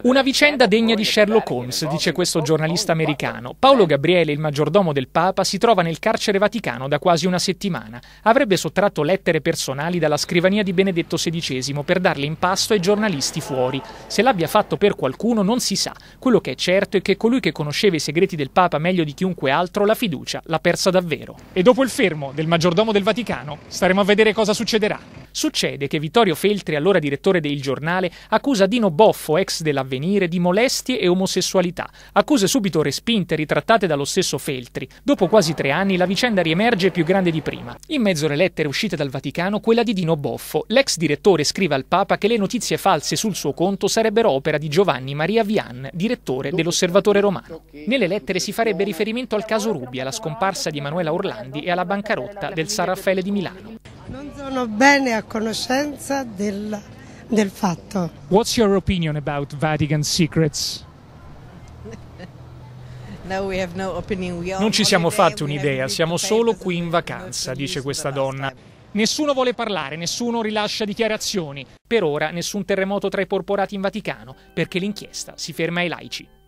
Una vicenda degna di Sherlock Holmes, dice questo giornalista americano. Paolo Gabriele, il maggiordomo del Papa, si trova nel carcere vaticano da quasi una settimana. Avrebbe sottratto lettere personali dalla scrivania di Benedetto XVI per darle in pasto ai giornalisti fuori. Se l'abbia fatto per qualcuno non si sa. Quello che è certo è che colui che conosceva i segreti del Papa meglio di chiunque altro, la fiducia l'ha persa davvero. E dopo il fermo del maggiordomo del Vaticano, staremo a vedere cosa succederà. Succede che Vittorio Feltri, allora direttore del giornale, accusa Dino Boffo, ex dell'avvenire, di molestie e omosessualità. Accuse subito respinte, ritrattate dallo stesso Feltri. Dopo quasi tre anni la vicenda riemerge più grande di prima. In mezzo alle lettere uscite dal Vaticano, quella di Dino Boffo. L'ex direttore scrive al Papa che le notizie false sul suo conto sarebbero opera di Giovanni Maria Vian, direttore dell'Osservatore Romano. Nelle lettere si farebbe riferimento al caso Rubia, alla scomparsa di Emanuela Orlandi e alla bancarotta del San Raffaele di Milano. Non sono bene a conoscenza del, del fatto. What's your opinion about Vatican secrets? Non ci siamo fatti un'idea, siamo solo qui in vacanza, dice questa donna. Nessuno vuole parlare, nessuno rilascia dichiarazioni. Per ora nessun terremoto tra i porporati in Vaticano, perché l'inchiesta si ferma ai laici.